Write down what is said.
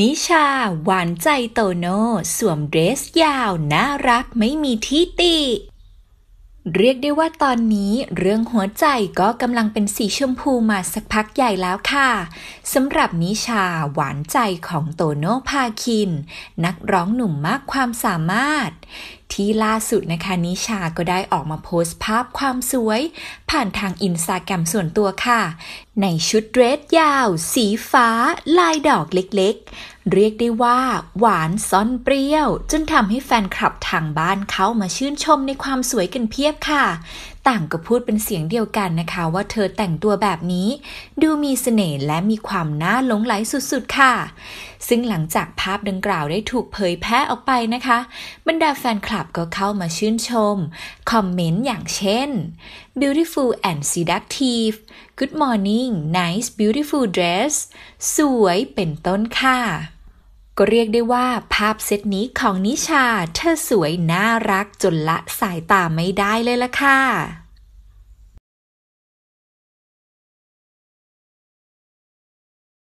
นิชา หวานใจโตโน่สวมเดรสยาว น่ารัก ไม่มีที่ติ เรียกได้ว่าตอนนี้เรื่องหัวใจก็กำลังเป็นสีชมพูมาสักพักใหญ่แล้วค่ะสำหรับนิชา หวานใจของโตโน่พาคิน นักร้องหนุ่มมากความสามารถ ที่ล่าสุดนะคะนิชาก็ได้ออกมาโพสต์ภาพความสวย ผ่านทางอินสตาแกรมส่วนตัวค่ะในชุดเดรสยาว สีฟ้า ลายดอกเล็กๆ เรียกได้ว่า หวานซ่อนเปรี้ยว จนทำให้แฟนคลับทางบ้านเขามาชื่นชมในความสวยกันเพียบค่ะ ต่างก็พูดเป็นเสียงเดียวกันนะคะว่าเธอแต่งตัวแบบนี้ ดูมีเสน่ห์และมีความน่าหลงไหลสุด ๆ ค่ะ ซึ่งหลังจากภาพดังกล่าวได้ถูกเผยแพร่ออกไปนะคะ บรรดาแฟนคลับก็เข้ามาชื่นชมคอมเมนต์อย่างเช่น beautiful and seductive Good morning nice beautiful dress สวยเป็นต้นค่ะ ก็เรียกได้ว่าภาพเซตนี้ของนิชา เธอสวยน่ารักจนละสายตาไม่ได้เลยละค่ะ